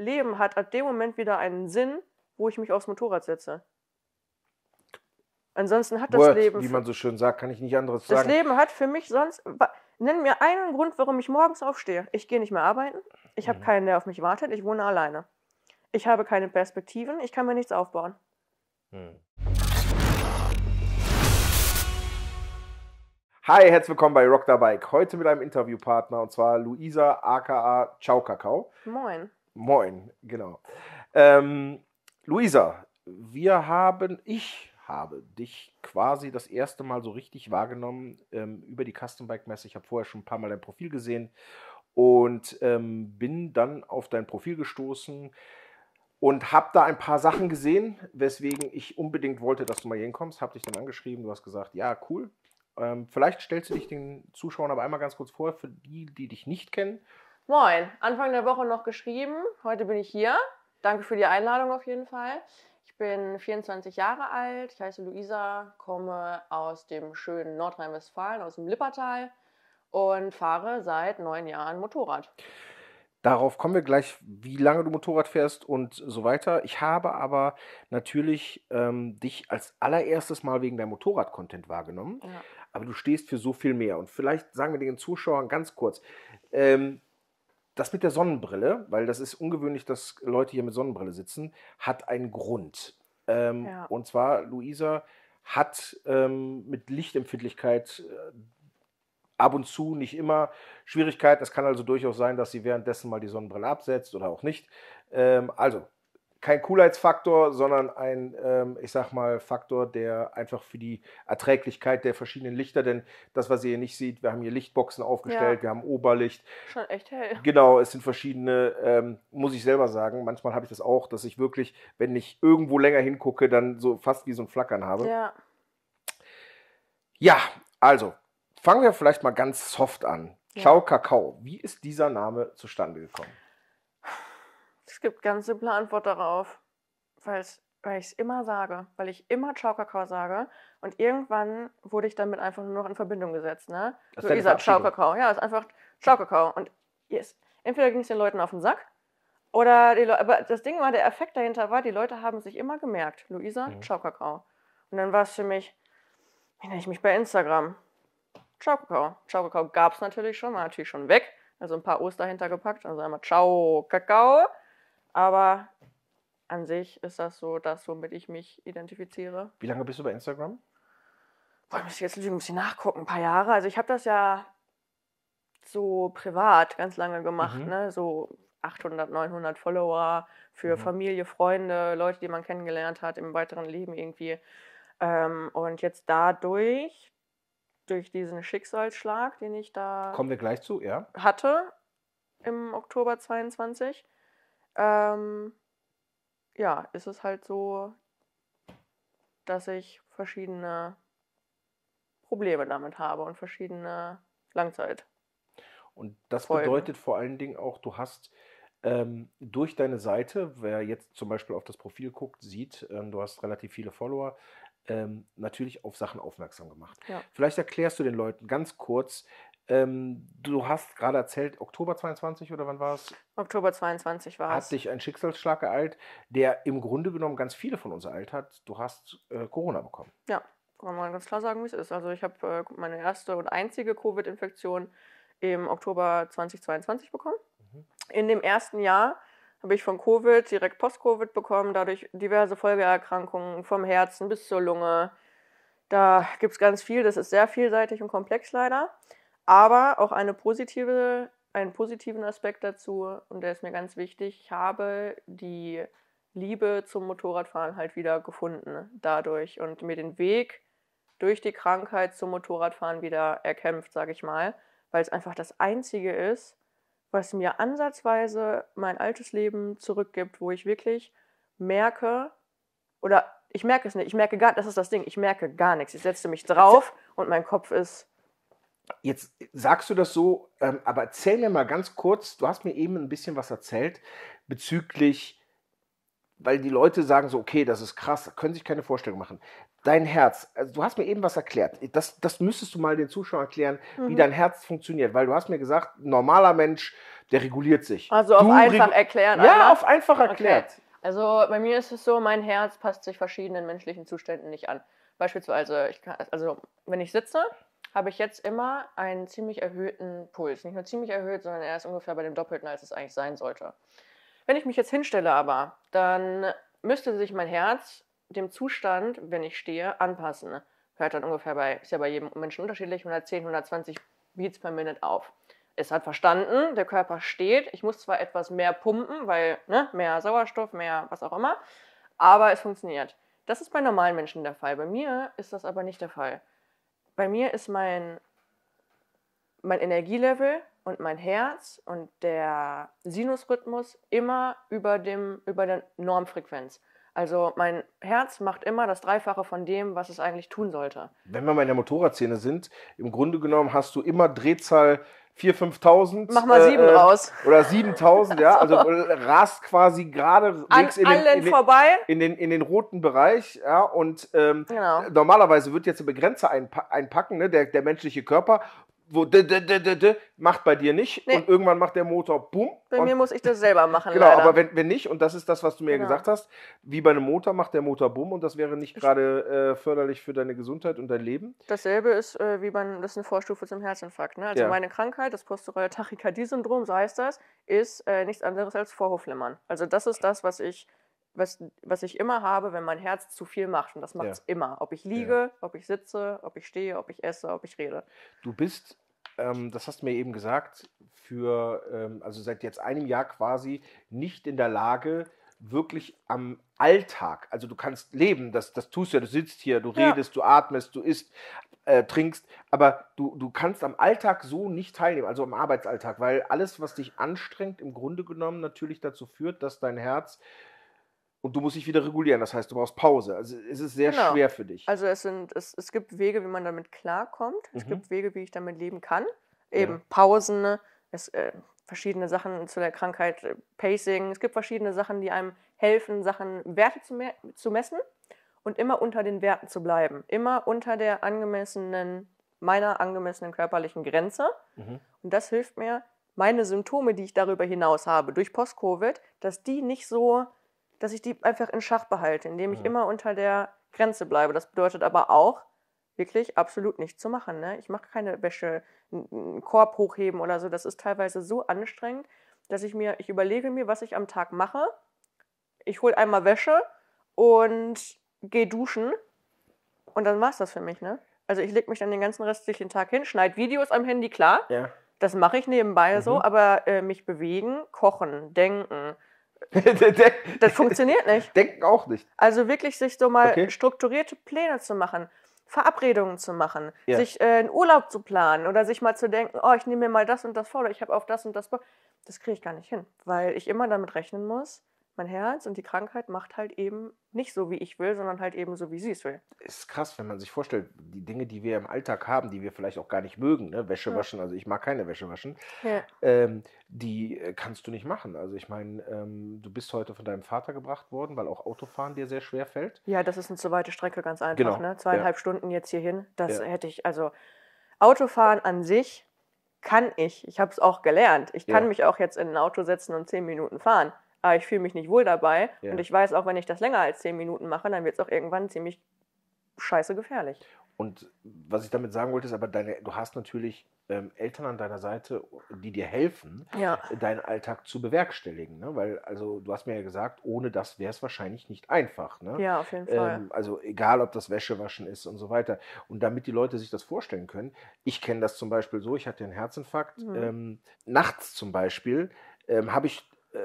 Leben hat ab dem Moment wieder einen Sinn, wo ich mich aufs Motorrad setze. Ansonsten hat das Word, Leben. Wie man so schön sagt, kann ich nicht anderes sagen. Das Leben hat für mich sonst. Nenn mir einen Grund, warum ich morgens aufstehe. Ich gehe nicht mehr arbeiten. Ich habe mhm. keinen, der auf mich wartet. Ich wohne alleine. Ich habe keine Perspektiven. Ich kann mir nichts aufbauen. Mhm. Hi, herzlich willkommen bei Rock the Bike. Heute mit einem Interviewpartner und zwar Luisa aka Ciao Kakao. Moin. Moin, genau. Ähm, Luisa, wir haben, ich habe dich quasi das erste Mal so richtig wahrgenommen ähm, über die Custom Bike Messe. Ich habe vorher schon ein paar Mal dein Profil gesehen und ähm, bin dann auf dein Profil gestoßen und habe da ein paar Sachen gesehen, weswegen ich unbedingt wollte, dass du mal hinkommst. Habe dich dann angeschrieben, du hast gesagt, ja, cool. Ähm, vielleicht stellst du dich den Zuschauern aber einmal ganz kurz vor, für die, die dich nicht kennen Moin, Anfang der Woche noch geschrieben. Heute bin ich hier. Danke für die Einladung auf jeden Fall. Ich bin 24 Jahre alt, ich heiße Luisa, komme aus dem schönen Nordrhein-Westfalen, aus dem Lippertal und fahre seit neun Jahren Motorrad. Darauf kommen wir gleich, wie lange du Motorrad fährst und so weiter. Ich habe aber natürlich ähm, dich als allererstes Mal wegen deinem Motorrad-Content wahrgenommen. Ja. Aber du stehst für so viel mehr. Und vielleicht sagen wir den Zuschauern ganz kurz, ähm, das mit der Sonnenbrille, weil das ist ungewöhnlich, dass Leute hier mit Sonnenbrille sitzen, hat einen Grund. Ähm, ja. Und zwar, Luisa hat ähm, mit Lichtempfindlichkeit äh, ab und zu, nicht immer, Schwierigkeiten. Es kann also durchaus sein, dass sie währenddessen mal die Sonnenbrille absetzt oder auch nicht. Ähm, also, kein Coolheitsfaktor, sondern ein, ähm, ich sag mal, Faktor, der einfach für die Erträglichkeit der verschiedenen Lichter, denn das, was ihr hier nicht seht, wir haben hier Lichtboxen aufgestellt, ja. wir haben Oberlicht. Schon echt hell. Genau, es sind verschiedene, ähm, muss ich selber sagen, manchmal habe ich das auch, dass ich wirklich, wenn ich irgendwo länger hingucke, dann so fast wie so ein Flackern habe. Ja. Ja, also, fangen wir vielleicht mal ganz soft an. Ja. Ciao Kakao, wie ist dieser Name zustande gekommen? Es gibt ganz simple Antwort darauf, weil ich es immer sage, weil ich immer Ciao-Kakao sage und irgendwann wurde ich damit einfach nur noch in Verbindung gesetzt. Ne? Das so, Isa, Ciao-Kakao. Ja, ist einfach Ciao-Kakao. Und yes. entweder ging es den Leuten auf den Sack oder die Leute, aber das Ding war, der Effekt dahinter war, die Leute haben sich immer gemerkt, Luisa, mhm. ciao Kakao. Und dann war es für mich, wie nenne ich mich bei Instagram? Ciao Kakao. Ciao Kakao gab es natürlich schon, war natürlich schon weg. Also ein paar O's dahinter gepackt, also einmal Ciao Kakao. Aber an sich ist das so das, womit ich mich identifiziere. Wie lange bist du bei Instagram? Boah, muss ich jetzt muss ich nachgucken, ein paar Jahre. Also ich habe das ja so privat ganz lange gemacht, mhm. ne? So 800, 900 Follower für mhm. Familie, Freunde, Leute, die man kennengelernt hat im weiteren Leben irgendwie. Ähm, und jetzt dadurch, durch diesen Schicksalsschlag, den ich da. Kommen wir gleich zu, ja. Hatte im Oktober 22, ähm, ja, ist es halt so, dass ich verschiedene Probleme damit habe und verschiedene Langzeit. Und das Folgen. bedeutet vor allen Dingen auch, du hast ähm, durch deine Seite, wer jetzt zum Beispiel auf das Profil guckt, sieht, ähm, du hast relativ viele Follower, ähm, natürlich auf Sachen aufmerksam gemacht. Ja. Vielleicht erklärst du den Leuten ganz kurz, ähm, du hast gerade erzählt, Oktober 22 oder wann war es? Oktober 22 war es. Hat dich ein Schicksalsschlag ereilt, der im Grunde genommen ganz viele von uns ereilt hat. Du hast äh, Corona bekommen. Ja, kann man ganz klar sagen, wie es ist. Also ich habe äh, meine erste und einzige Covid-Infektion im Oktober 2022 bekommen. Mhm. In dem ersten Jahr habe ich von Covid direkt Post-Covid bekommen, dadurch diverse Folgeerkrankungen vom Herzen bis zur Lunge. Da gibt es ganz viel, das ist sehr vielseitig und komplex leider. Aber auch eine positive, einen positiven Aspekt dazu, und der ist mir ganz wichtig, ich habe die Liebe zum Motorradfahren halt wieder gefunden dadurch und mir den Weg durch die Krankheit zum Motorradfahren wieder erkämpft, sage ich mal, weil es einfach das Einzige ist, was mir ansatzweise mein altes Leben zurückgibt, wo ich wirklich merke, oder ich merke es nicht, ich merke gar, das ist das Ding, ich merke gar nichts. Ich setze mich drauf und mein Kopf ist Jetzt sagst du das so, ähm, aber erzähl mir mal ganz kurz, du hast mir eben ein bisschen was erzählt bezüglich, weil die Leute sagen so, okay, das ist krass, können sich keine Vorstellung machen. Dein Herz, also du hast mir eben was erklärt, das, das müsstest du mal den Zuschauern erklären, mhm. wie dein Herz funktioniert, weil du hast mir gesagt, normaler Mensch, der reguliert sich. Also auf du einfach erklären. Ja, einmal. auf einfach erklärt. Okay. Also bei mir ist es so, mein Herz passt sich verschiedenen menschlichen Zuständen nicht an. Beispielsweise, kann, also wenn ich sitze, habe ich jetzt immer einen ziemlich erhöhten Puls. Nicht nur ziemlich erhöht, sondern er ist ungefähr bei dem Doppelten, als es eigentlich sein sollte. Wenn ich mich jetzt hinstelle aber, dann müsste sich mein Herz dem Zustand, wenn ich stehe, anpassen. Hört dann ungefähr bei, ist ja bei jedem Menschen unterschiedlich, 110, 120 Beats per Minute auf. Es hat verstanden, der Körper steht. Ich muss zwar etwas mehr pumpen, weil ne, mehr Sauerstoff, mehr was auch immer, aber es funktioniert. Das ist bei normalen Menschen der Fall. Bei mir ist das aber nicht der Fall bei mir ist mein, mein Energielevel und mein Herz und der Sinusrhythmus immer über, dem, über der Normfrequenz. Also mein Herz macht immer das Dreifache von dem, was es eigentlich tun sollte. Wenn wir mal in der Motorradszene sind, im Grunde genommen hast du immer Drehzahl 4.000, 5.000. Mach mal 7 äh, äh, raus. Oder 7.000, ja. Also, äh, rast quasi gerade links in den, in vorbei. In den, in den roten Bereich, ja. Und ähm, genau. normalerweise wird jetzt eine Begrenzer einpacken, ne, der, der menschliche Körper, wo d -d -d macht bei dir nicht nee. und irgendwann macht der Motor bumm. Bei mir muss ich das selber machen. Genau, leider. aber wenn, wenn nicht, und das ist das, was du mir genau. gesagt hast, wie bei einem Motor macht der Motor bumm und das wäre nicht gerade äh, förderlich für deine Gesundheit und dein Leben. Dasselbe ist äh, wie bei das ist eine Vorstufe zum Herzinfarkt. Ne? Also ja. meine Krankheit, das posturale Tachykardie-Syndrom, so heißt das, ist äh, nichts anderes als Vorhofflimmern. Also das ist das, was ich was, was ich immer habe, wenn mein Herz zu viel macht. Und das macht es ja. immer. Ob ich liege, ja. ob ich sitze, ob ich stehe, ob ich esse, ob ich rede. Du bist, ähm, das hast du mir eben gesagt, für, ähm, also seit jetzt einem Jahr quasi nicht in der Lage, wirklich am Alltag, also du kannst leben, das, das tust du ja, du sitzt hier, du redest, ja. du atmest, du isst, äh, trinkst, aber du, du kannst am Alltag so nicht teilnehmen, also am Arbeitsalltag, weil alles, was dich anstrengt, im Grunde genommen natürlich dazu führt, dass dein Herz und du musst dich wieder regulieren. Das heißt, du brauchst Pause. Also es ist sehr genau. schwer für dich. Also es, sind, es, es gibt Wege, wie man damit klarkommt. Mhm. Es gibt Wege, wie ich damit leben kann. Eben ja. Pausen, es, äh, verschiedene Sachen zu der Krankheit, äh, Pacing. Es gibt verschiedene Sachen, die einem helfen, Sachen Werte zu, me zu messen und immer unter den Werten zu bleiben. Immer unter der angemessenen, meiner angemessenen körperlichen Grenze. Mhm. Und das hilft mir, meine Symptome, die ich darüber hinaus habe, durch Post-Covid, dass die nicht so dass ich die einfach in Schach behalte, indem ich ja. immer unter der Grenze bleibe. Das bedeutet aber auch, wirklich absolut nichts zu machen. Ne? Ich mache keine Wäsche, einen Korb hochheben oder so. Das ist teilweise so anstrengend, dass ich mir, ich überlege mir, was ich am Tag mache. Ich hole einmal Wäsche und gehe duschen und dann war es das für mich. Ne? Also ich lege mich dann den ganzen restlichen Tag hin, schneide Videos am Handy, klar. Ja. Das mache ich nebenbei mhm. so, aber äh, mich bewegen, kochen, denken, das funktioniert nicht. Denken auch nicht. Also wirklich sich so mal okay. strukturierte Pläne zu machen. Verabredungen zu machen, ja. sich äh, einen Urlaub zu planen oder sich mal zu denken, oh, ich nehme mir mal das und das vor oder ich habe auf das und das vor. Das kriege ich gar nicht hin, weil ich immer damit rechnen muss, mein Herz und die Krankheit macht halt eben nicht so, wie ich will, sondern halt eben so, wie sie es will. Ist krass, wenn man sich vorstellt, die Dinge, die wir im Alltag haben, die wir vielleicht auch gar nicht mögen, ne? Wäsche ja. waschen, also ich mag keine Wäsche waschen, ja. ähm, die äh, kannst du nicht machen. Also ich meine, ähm, du bist heute von deinem Vater gebracht worden, weil auch Autofahren dir sehr schwer fällt. Ja, das ist eine zu weite Strecke, ganz einfach. Genau. Ne? Zweieinhalb ja. Stunden jetzt hierhin, das hätte ich, also Autofahren an sich kann ich. Ich habe es auch gelernt. Ich kann mich auch jetzt in ein Auto setzen und zehn Minuten fahren aber ich fühle mich nicht wohl dabei. Ja. Und ich weiß auch, wenn ich das länger als zehn Minuten mache, dann wird es auch irgendwann ziemlich scheiße gefährlich. Und was ich damit sagen wollte, ist aber, deine, du hast natürlich ähm, Eltern an deiner Seite, die dir helfen, ja. deinen Alltag zu bewerkstelligen. Ne? Weil, also, du hast mir ja gesagt, ohne das wäre es wahrscheinlich nicht einfach. Ne? Ja, auf jeden Fall. Ähm, also, egal, ob das Wäschewaschen ist und so weiter. Und damit die Leute sich das vorstellen können, ich kenne das zum Beispiel so: ich hatte einen Herzinfarkt. Mhm. Ähm, nachts zum Beispiel ähm, habe ich äh,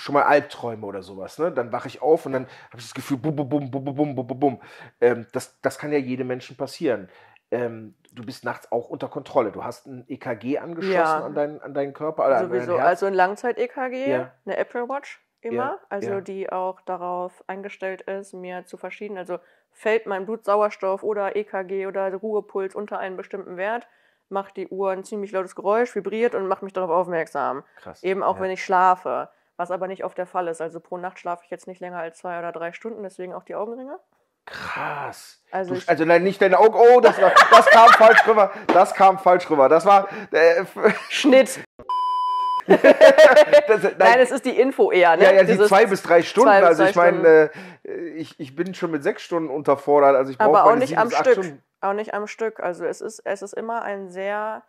schon mal Albträume oder sowas. Ne? Dann wache ich auf und dann habe ich das Gefühl, bum, bum, bum, bum, bum, bum, bum, bum. Ähm, das, das kann ja jedem Menschen passieren. Ähm, du bist nachts auch unter Kontrolle. Du hast ein EKG angeschlossen ja. an, deinen, an deinen Körper. Also sowieso, also ein Langzeit-EKG, ja. eine Apple Watch immer, ja. also die auch darauf eingestellt ist, mir zu verschieden, also fällt mein Blutsauerstoff oder EKG oder Ruhepuls unter einen bestimmten Wert, macht die Uhr ein ziemlich lautes Geräusch, vibriert und macht mich darauf aufmerksam. Krass. Eben auch wenn ich schlafe was aber nicht oft der Fall ist. Also pro Nacht schlafe ich jetzt nicht länger als zwei oder drei Stunden, deswegen auch die Augenringe. Krass. Also, du, also nein, nicht deine Augen. Oh, das, war, das kam falsch rüber. Das kam falsch rüber. Das war. Äh, Schnitt. das, äh, nein, nein, es ist die Info eher. Ne? Ja, ja, die Dieses zwei bis drei Stunden. Bis also ich meine, äh, ich, ich bin schon mit sechs Stunden unterfordert. Also ich brauche Aber auch nicht sieben, am Stück. Stunden. Auch nicht am Stück. Also es ist, es ist immer ein sehr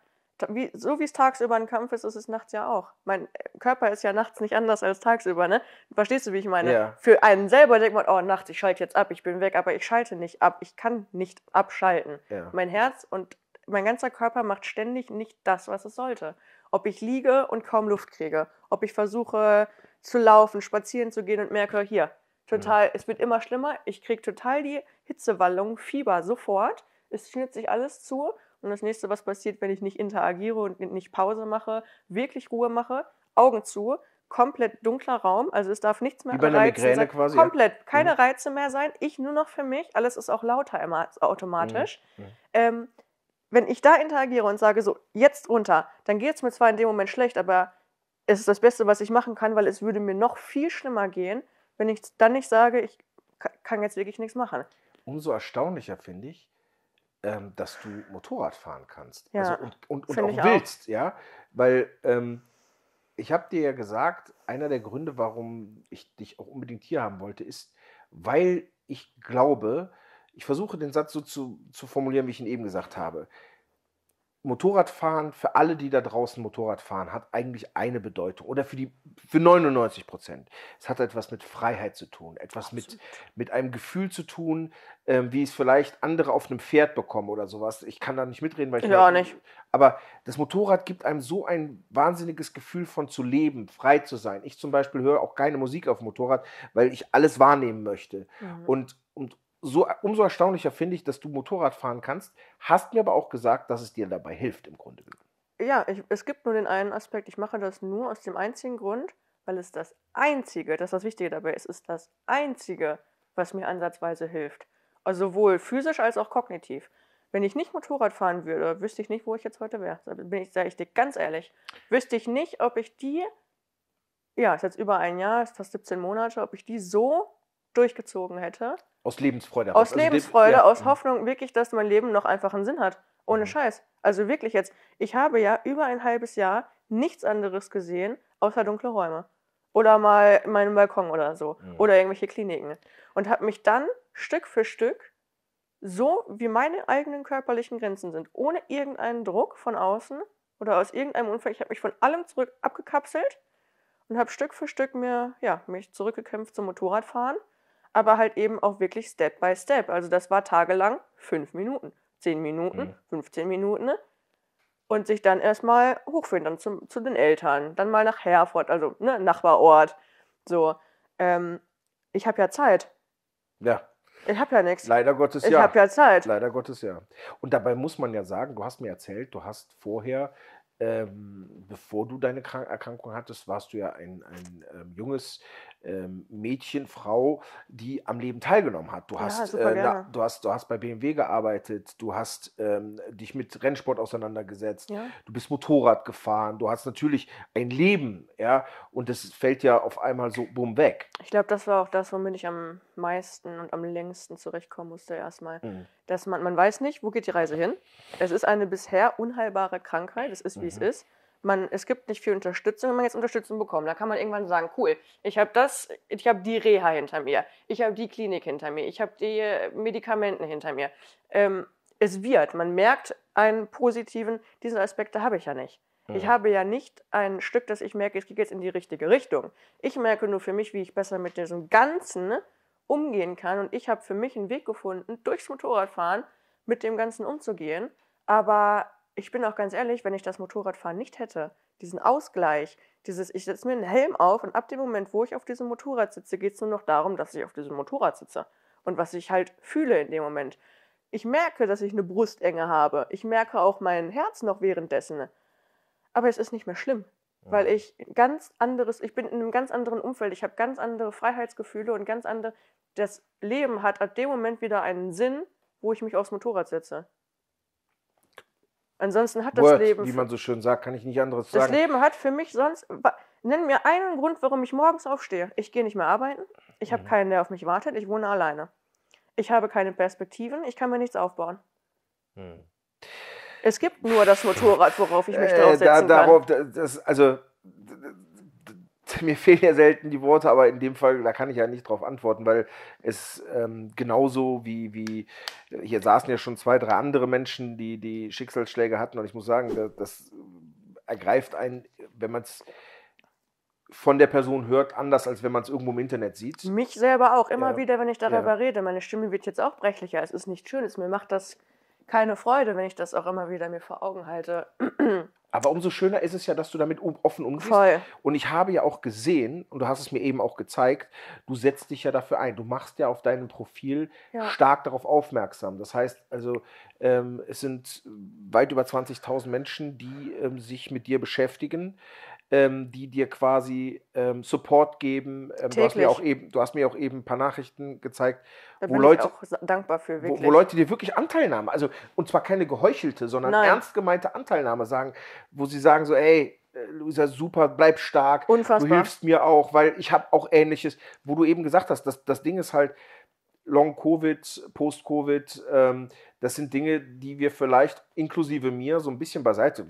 wie, so wie es tagsüber ein Kampf ist, ist es nachts ja auch. Mein äh, Körper ist ja nachts nicht anders als tagsüber, ne? Verstehst du, wie ich meine? Ja. Für einen selber denkt man, oh, nachts, ich schalte jetzt ab, ich bin weg, aber ich schalte nicht ab, ich kann nicht abschalten. Ja. Mein Herz und mein ganzer Körper macht ständig nicht das, was es sollte. Ob ich liege und kaum Luft kriege, ob ich versuche zu laufen, spazieren zu gehen und merke, hier, total, mhm. es wird immer schlimmer, ich kriege total die Hitzewallung, Fieber sofort, es schnitt sich alles zu und das nächste, was passiert, wenn ich nicht interagiere und nicht Pause mache, wirklich Ruhe mache, Augen zu, komplett dunkler Raum, also es darf nichts mehr Wie Reizen Komplett, ja. keine mhm. Reize mehr sein, ich nur noch für mich, alles ist auch lauter immer automatisch. Mhm. mhm. Ähm, wenn ich da interagiere und sage, so, jetzt runter, dann geht es mir zwar in dem Moment schlecht, aber es ist das Beste, was ich machen kann, weil es würde mir noch viel schlimmer gehen, wenn ich dann nicht sage, ich kann jetzt wirklich nichts machen. Umso erstaunlicher finde ich, ähm, dass du Motorrad fahren kannst. Ja, also, und, und, und auch willst, ja. Weil ähm, ich habe dir ja gesagt, einer der Gründe, warum ich dich auch unbedingt hier haben wollte, ist, weil ich glaube, ich versuche den Satz so zu, zu formulieren, wie ich ihn eben gesagt habe. Motorradfahren, für alle, die da draußen Motorrad fahren, hat eigentlich eine Bedeutung. Oder für, die, für 99 Prozent. Es hat etwas mit Freiheit zu tun, etwas mit, mit einem Gefühl zu tun, äh, wie es vielleicht andere auf einem Pferd bekommen oder sowas. Ich kann da nicht mitreden, weil ich. ich auch nicht. Aber das Motorrad gibt einem so ein wahnsinniges Gefühl von zu leben, frei zu sein. Ich zum Beispiel höre auch keine Musik auf dem Motorrad, weil ich alles wahrnehmen möchte. Mhm. Und, und so umso erstaunlicher finde ich, dass du Motorrad fahren kannst. Hast mir aber auch gesagt, dass es dir dabei hilft im Grunde genommen. Ja, ich, es gibt nur den einen Aspekt. Ich mache das nur aus dem einzigen Grund, weil es das einzige, das ist das Wichtige dabei, es ist das einzige, was mir ansatzweise hilft. Also sowohl physisch als auch kognitiv. Wenn ich nicht Motorrad fahren würde, wüsste ich nicht, wo ich jetzt heute wäre. Da bin ich, sage ich dir ganz ehrlich, wüsste ich nicht, ob ich die, ja, ist jetzt über ein Jahr, ist fast 17 Monate, ob ich die so durchgezogen hätte. Aus Lebensfreude. Aus, aus also Lebensfreude, also, aus Hoffnung, wirklich, dass mein Leben noch einfach einen Sinn hat. Ohne mhm. Scheiß. Also wirklich jetzt. Ich habe ja über ein halbes Jahr nichts anderes gesehen, außer dunkle Räume. Oder mal meinen Balkon oder so. Mhm. Oder irgendwelche Kliniken. Und habe mich dann Stück für Stück, so wie meine eigenen körperlichen Grenzen sind, ohne irgendeinen Druck von außen oder aus irgendeinem Unfall, ich habe mich von allem zurück abgekapselt und habe Stück für Stück mir, ja, mich zurückgekämpft zum Motorradfahren aber halt eben auch wirklich Step by Step. Also das war tagelang fünf Minuten, zehn Minuten, mhm. 15 Minuten ne? und sich dann erstmal hochführen, dann zum, zu den Eltern, dann mal nach Herford, also ne, Nachbarort. So, ähm, ich habe ja Zeit. Ja. Ich habe ja nichts. Leider Gottes ja. Ich habe ja Zeit. Leider Gottes ja. Und dabei muss man ja sagen, du hast mir erzählt, du hast vorher ähm, bevor du deine Erkrankung hattest, warst du ja ein, ein ähm, junges ähm, Mädchen, Frau, die am Leben teilgenommen hat. Du, ja, hast, äh, na, du, hast, du hast bei BMW gearbeitet, du hast ähm, dich mit Rennsport auseinandergesetzt, ja. du bist Motorrad gefahren, du hast natürlich ein Leben, ja, und das fällt ja auf einmal so bumm weg. Ich glaube, das war auch das, womit ich am meisten und am längsten zurechtkommen musste erstmal. Mhm. Dass man, man weiß nicht, wo geht die Reise hin. Es ist eine bisher unheilbare Krankheit, es ist, wie mhm. es ist man, es gibt nicht viel Unterstützung, wenn man jetzt Unterstützung bekommt. dann kann man irgendwann sagen, cool, ich habe das, ich habe die Reha hinter mir, ich habe die Klinik hinter mir, ich habe die äh, Medikamente hinter mir. Ähm, es wird, man merkt einen positiven, diesen Aspekte habe ich ja nicht. Ja. Ich habe ja nicht ein Stück, das ich merke, es geht jetzt in die richtige Richtung. Ich merke nur für mich, wie ich besser mit diesem Ganzen umgehen kann. Und ich habe für mich einen Weg gefunden, durchs Motorradfahren mit dem Ganzen umzugehen. Aber ich bin auch ganz ehrlich, wenn ich das Motorradfahren nicht hätte, diesen Ausgleich, dieses, ich setze mir einen Helm auf und ab dem Moment, wo ich auf diesem Motorrad sitze, geht es nur noch darum, dass ich auf diesem Motorrad sitze und was ich halt fühle in dem Moment. Ich merke, dass ich eine Brustenge habe. Ich merke auch mein Herz noch währenddessen. Aber es ist nicht mehr schlimm, weil ich ganz anderes, ich bin in einem ganz anderen Umfeld. Ich habe ganz andere Freiheitsgefühle und ganz andere. Das Leben hat ab dem Moment wieder einen Sinn, wo ich mich aufs Motorrad setze. Ansonsten hat das Word, Leben. Wie man so schön sagt, kann ich nicht anderes sagen. Das Leben hat für mich sonst. Nenn mir einen Grund, warum ich morgens aufstehe. Ich gehe nicht mehr arbeiten. Ich habe mhm. keinen, der auf mich wartet. Ich wohne alleine. Ich habe keine Perspektiven. Ich kann mir nichts aufbauen. Mhm. Es gibt nur das Motorrad, worauf ich mich äh, draufsetzen da, darauf, kann. Das, also mir fehlen ja selten die Worte, aber in dem Fall, da kann ich ja nicht drauf antworten, weil es ähm, genauso wie, wie, äh, hier saßen ja schon zwei, drei andere Menschen, die, die Schicksalsschläge hatten und ich muss sagen, das, das ergreift einen, wenn man es von der Person hört, anders als wenn man es irgendwo im Internet sieht. Mich selber auch, immer ja. wieder, wenn ich darüber ja. rede. Meine Stimme wird jetzt auch brechlicher. Es ist nicht schön, es mir macht das keine Freude, wenn ich das auch immer wieder mir vor Augen halte. Aber umso schöner ist es ja, dass du damit offen umgehst. Und ich habe ja auch gesehen, und du hast es mir eben auch gezeigt, du setzt dich ja dafür ein. Du machst ja auf deinem Profil ja. stark darauf aufmerksam. Das heißt also, ähm, es sind weit über 20.000 Menschen, die ähm, sich mit dir beschäftigen ähm, die dir quasi ähm, Support geben. Ähm, du, hast mir auch eben, du hast mir auch eben ein paar Nachrichten gezeigt, da wo, Leute, für, wo, wo Leute dir wirklich Anteilnahme, also und zwar keine geheuchelte, sondern Nein. ernst gemeinte Anteilnahme sagen, wo sie sagen so, ey, äh, Luisa, super, bleib stark, Unfassbar. du hilfst mir auch, weil ich habe auch Ähnliches, wo du eben gesagt hast, das, das Ding ist halt, Long-Covid, Post-Covid, ähm, das sind Dinge, die wir vielleicht inklusive mir so ein bisschen beiseite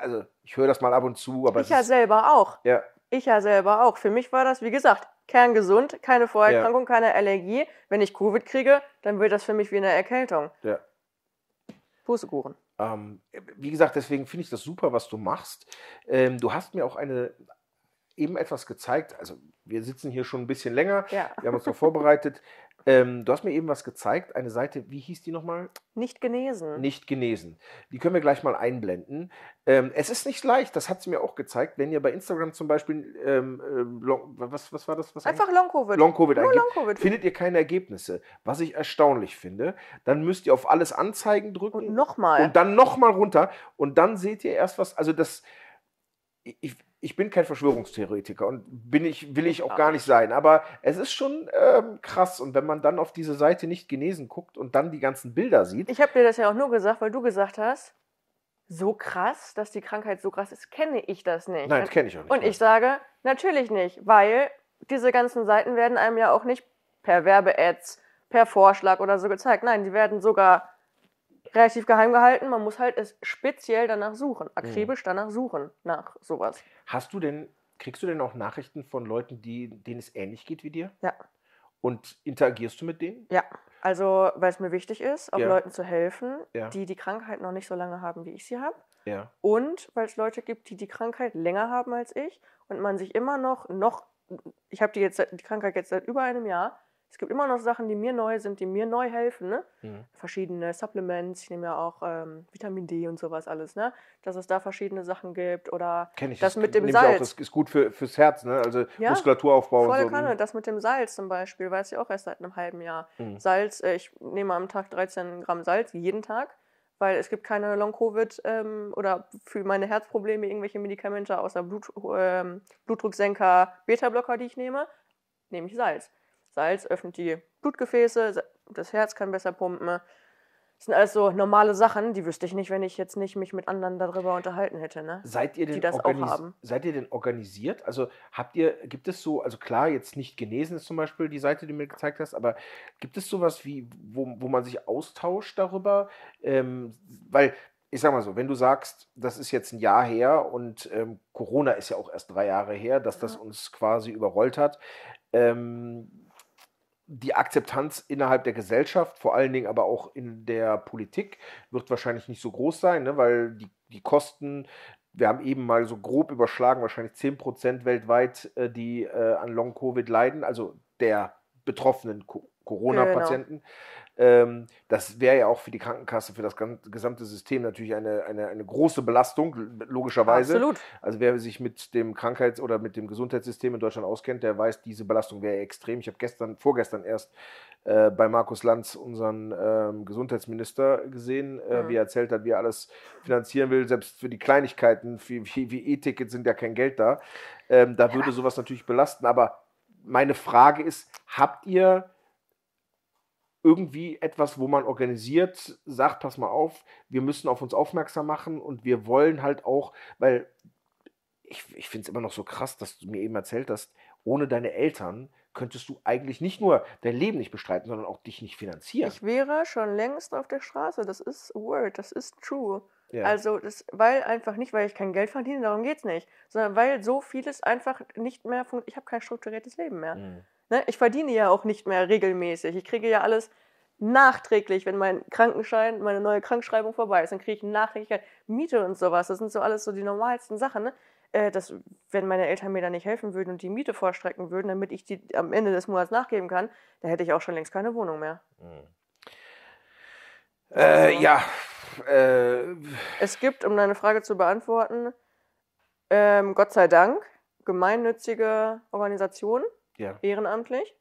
also ich höre das mal ab und zu, aber. Ich ja ist, selber auch. Ja. Ich ja selber auch. Für mich war das, wie gesagt, kerngesund, keine Vorerkrankung, ja. keine Allergie. Wenn ich Covid kriege, dann wird das für mich wie eine Erkältung. Ja. Pustekuchen. Ähm, wie gesagt, deswegen finde ich das super, was du machst. Ähm, du hast mir auch eine eben etwas gezeigt. Also wir sitzen hier schon ein bisschen länger. Ja. Wir haben uns noch vorbereitet. Ähm, du hast mir eben was gezeigt, eine Seite, wie hieß die nochmal? Nicht genesen. Nicht genesen. Die können wir gleich mal einblenden. Ähm, es ist nicht leicht, das hat sie mir auch gezeigt. Wenn ihr bei Instagram zum Beispiel, ähm, ähm long, was, was war das? Was Einfach Long-Covid. Long-Covid eingebt, long -Covid. findet ihr keine Ergebnisse. Was ich erstaunlich finde, dann müsst ihr auf alles anzeigen drücken. Und nochmal. Und dann nochmal runter. Und dann seht ihr erst was, also das, ich, ich bin kein Verschwörungstheoretiker und bin ich, will ich auch gar nicht sein. Aber es ist schon ähm, krass. Und wenn man dann auf diese Seite nicht genesen guckt und dann die ganzen Bilder sieht. Ich habe dir das ja auch nur gesagt, weil du gesagt hast, so krass, dass die Krankheit so krass ist, kenne ich das nicht. Nein, das kenne ich auch nicht. Und ich sage, natürlich nicht, weil diese ganzen Seiten werden einem ja auch nicht per Werbe-Ads, per Vorschlag oder so gezeigt. Nein, die werden sogar relativ geheim gehalten. Man muss halt es speziell danach suchen, mhm. akribisch danach suchen, nach sowas. Hast du denn, kriegst du denn auch Nachrichten von Leuten, die, denen es ähnlich geht wie dir? Ja. Und interagierst du mit denen? Ja, also weil es mir wichtig ist, auch ja. Leuten zu helfen, ja. die die Krankheit noch nicht so lange haben, wie ich sie habe. Ja. Und weil es Leute gibt, die die Krankheit länger haben als ich und man sich immer noch, noch, ich habe die, die Krankheit jetzt seit über einem Jahr, es gibt immer noch Sachen, die mir neu sind, die mir neu helfen. Ne? Mhm. Verschiedene Supplements, ich nehme ja auch ähm, Vitamin D und sowas alles. Ne? Dass es da verschiedene Sachen gibt oder Kenn ich, das, das mit dem Salz. Auch, das ist gut für, fürs Herz, ne? also ja, Muskulaturaufbau. Volle und so. Kanne, mhm. das mit dem Salz zum Beispiel, weiß ich auch erst seit einem halben Jahr. Mhm. Salz, äh, ich nehme am Tag 13 Gramm Salz, jeden Tag weil es gibt keine Long-Covid ähm, oder für meine Herzprobleme irgendwelche Medikamente außer Blut, ähm, Blutdrucksenker, Beta-Blocker, die ich nehme, nehme ich Salz. Salz öffnet die Blutgefäße, das Herz kann besser pumpen. Das sind alles so normale Sachen, die wüsste ich nicht, wenn ich jetzt nicht mich mit anderen darüber unterhalten hätte, ne? Seid ihr denn, die das auch haben. Seid ihr denn organisiert? Also habt ihr, gibt es so, also klar, jetzt nicht genesen ist zum Beispiel die Seite, die du mir gezeigt hast, aber gibt es sowas wie, wo, wo man sich austauscht darüber? Ähm, weil ich sag mal so, wenn du sagst, das ist jetzt ein Jahr her und ähm, Corona ist ja auch erst drei Jahre her, dass das uns quasi überrollt hat, ähm, die Akzeptanz innerhalb der Gesellschaft, vor allen Dingen aber auch in der Politik, wird wahrscheinlich nicht so groß sein, ne? weil die, die Kosten, wir haben eben mal so grob überschlagen, wahrscheinlich 10% weltweit, äh, die äh, an Long-Covid leiden, also der betroffenen Co Corona-Patienten. Genau. Ähm, das wäre ja auch für die Krankenkasse, für das gesamte System natürlich eine, eine, eine große Belastung, logischerweise. Absolut. Also wer sich mit dem Krankheits- oder mit dem Gesundheitssystem in Deutschland auskennt, der weiß, diese Belastung wäre extrem. Ich habe gestern, vorgestern erst äh, bei Markus Lanz, unseren ähm, Gesundheitsminister, gesehen, äh, mhm. wie er erzählt hat, wie er alles finanzieren will. Selbst für die Kleinigkeiten, wie, wie, wie E-Tickets sind ja kein Geld da. Ähm, da ja. würde sowas natürlich belasten. Aber meine Frage ist, habt ihr irgendwie etwas, wo man organisiert sagt, pass mal auf, wir müssen auf uns aufmerksam machen und wir wollen halt auch, weil ich, ich finde es immer noch so krass, dass du mir eben erzählt hast, ohne deine Eltern könntest du eigentlich nicht nur dein Leben nicht bestreiten, sondern auch dich nicht finanzieren. Ich wäre schon längst auf der Straße, das ist Word, das ist true. Ja. Also, das, weil einfach nicht, weil ich kein Geld verdiene, darum geht es nicht, sondern weil so vieles einfach nicht mehr funktioniert. Ich habe kein strukturiertes Leben mehr. Mhm. Ne? Ich verdiene ja auch nicht mehr regelmäßig. Ich kriege ja alles nachträglich, wenn mein Krankenschein, meine neue Krankschreibung vorbei ist, dann kriege ich nachträglich Miete und sowas. Das sind so alles so die normalsten Sachen. Ne? Äh, dass, wenn meine Eltern mir da nicht helfen würden und die Miete vorstrecken würden, damit ich die am Ende des Monats nachgeben kann, dann hätte ich auch schon längst keine Wohnung mehr. Mhm. Äh, also, ja. Äh. Es gibt, um deine Frage zu beantworten, ähm, Gott sei Dank, gemeinnützige Organisationen, ja. ehrenamtlich,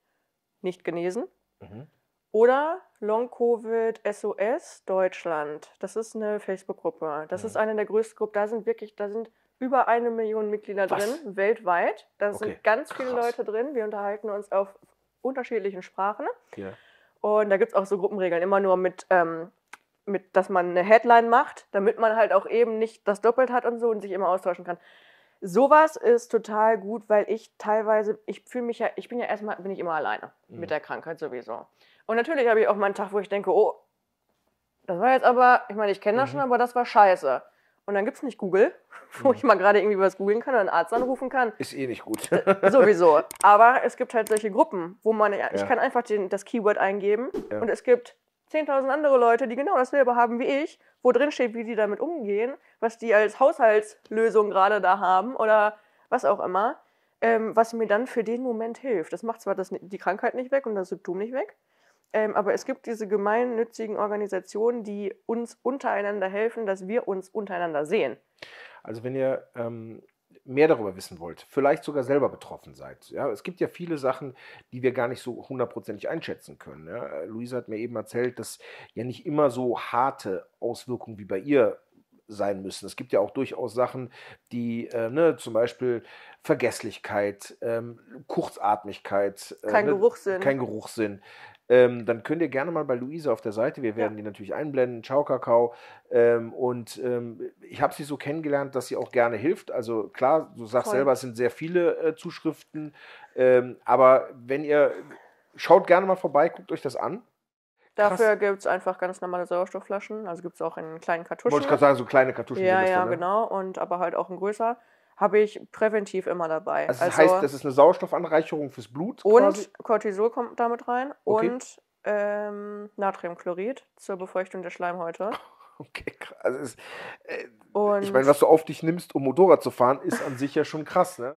nicht genesen. Mhm. Oder Long Covid SOS Deutschland. Das ist eine Facebook-Gruppe. Das mhm. ist eine der größten Gruppen. Da sind wirklich, da sind über eine Million Mitglieder Was? drin, weltweit. Da okay. sind ganz Krass. viele Leute drin. Wir unterhalten uns auf unterschiedlichen Sprachen. Ja. Und da gibt es auch so Gruppenregeln, immer nur mit, ähm, mit, dass man eine Headline macht, damit man halt auch eben nicht das doppelt hat und so und sich immer austauschen kann sowas ist total gut, weil ich teilweise, ich fühle mich ja, ich bin ja erstmal, bin ich immer alleine mhm. mit der Krankheit sowieso. Und natürlich habe ich auch mal einen Tag, wo ich denke, oh, das war jetzt aber, ich meine, ich kenne das mhm. schon, aber das war scheiße. Und dann gibt es nicht Google, wo mhm. ich mal gerade irgendwie was googeln kann oder einen Arzt anrufen kann. Ist eh nicht gut. Äh, sowieso. Aber es gibt halt solche Gruppen, wo man, ja. ich kann einfach den, das Keyword eingeben ja. und es gibt 10.000 andere Leute, die genau dasselbe haben wie ich, wo drin steht, wie die damit umgehen, was die als Haushaltslösung gerade da haben oder was auch immer, ähm, was mir dann für den Moment hilft. Das macht zwar das, die Krankheit nicht weg und das Symptom nicht weg, ähm, aber es gibt diese gemeinnützigen Organisationen, die uns untereinander helfen, dass wir uns untereinander sehen. Also wenn ihr ähm, mehr darüber wissen wollt, vielleicht sogar selber betroffen seid. Ja, es gibt ja viele Sachen, die wir gar nicht so hundertprozentig einschätzen können. Ja. Luisa hat mir eben erzählt, dass ja nicht immer so harte Auswirkungen wie bei ihr sein müssen. Es gibt ja auch durchaus Sachen, die äh, ne, zum Beispiel Vergesslichkeit, ähm, Kurzatmigkeit, äh, kein, ne, Geruchssinn. kein Geruchssinn. Ähm, dann könnt ihr gerne mal bei Luise auf der Seite, wir werden ja. die natürlich einblenden, Ciao Kakao. Ähm, und ähm, ich habe sie so kennengelernt, dass sie auch gerne hilft. Also klar, du sagst Voll. selber, es sind sehr viele äh, Zuschriften. Ähm, aber wenn ihr, schaut gerne mal vorbei, guckt euch das an. Dafür gibt es einfach ganz normale Sauerstoffflaschen. Also gibt es auch in kleinen Kartuschen. Wollte ich gerade sagen, so kleine Kartuschen. Ja, ja, drin, ne? genau. Und aber halt auch in größer. Habe ich präventiv immer dabei. Also, das also heißt, das ist eine Sauerstoffanreicherung fürs Blut. Und quasi? Cortisol kommt damit rein. Okay. Und ähm, Natriumchlorid zur Befeuchtung der Schleimhäute. Okay, krass. Also es, äh, ich meine, was du auf dich nimmst, um Motorrad zu fahren, ist an sich ja schon krass, ne?